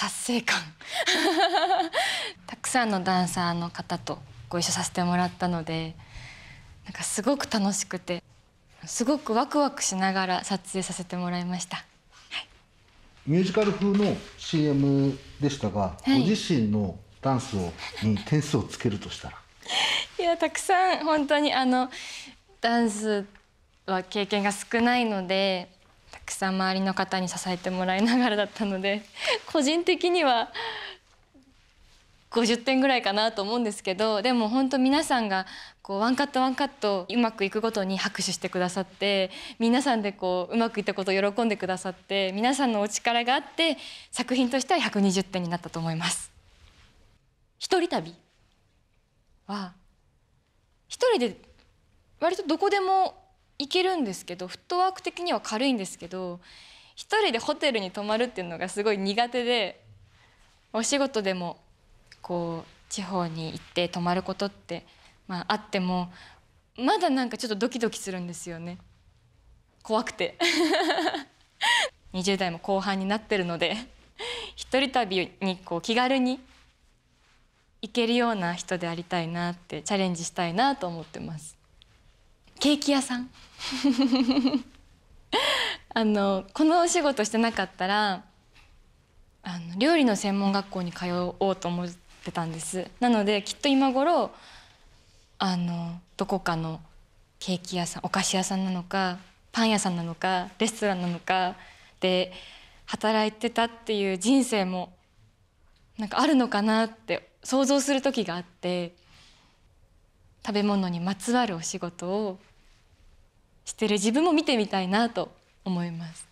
達成感 たくさんのダンサーの方とご一緒させてもらったのでなんかすごく楽しくてすごくワクワクしながら撮影させてもらいました、はい、ミュージカル風の CM でしたが、はい、ご自身のダンスをに点数をつけるとしたら いやたくさん本当にあのダンスは経験が少ないのでたくさん周りの方に支えてもらいながらだったので 個人的には50点ぐらいかなと思うんですけどでも本当皆さんがこうワンカットワンカットうまくいくごとに拍手してくださって皆さんでこううまくいったことを喜んでくださって皆さんのお力があって作品としては120点になったと思います。一人旅は一人で割とどこでもいけるんですけどフットワーク的には軽いんですけど一人でホテルに泊まるっていうのがすごい苦手でお仕事でもこう地方に行って泊まることって、まあ、あってもまだなんかちょっとドキドキするんですよね怖くて20 代も後半になってるので一人旅にこう気軽に行けるような人でありたいなってチャレンジしたいなと思ってます。ケーキ屋さん あのこのお仕事してなかったらあの料理の専門学校に通おうと思ってたんですなのできっと今頃あのどこかのケーキ屋さんお菓子屋さんなのかパン屋さんなのかレストランなのかで働いてたっていう人生もなんかあるのかなって想像する時があって食べ物にまつわるお仕事をしてる自分も見てみたいなと思います。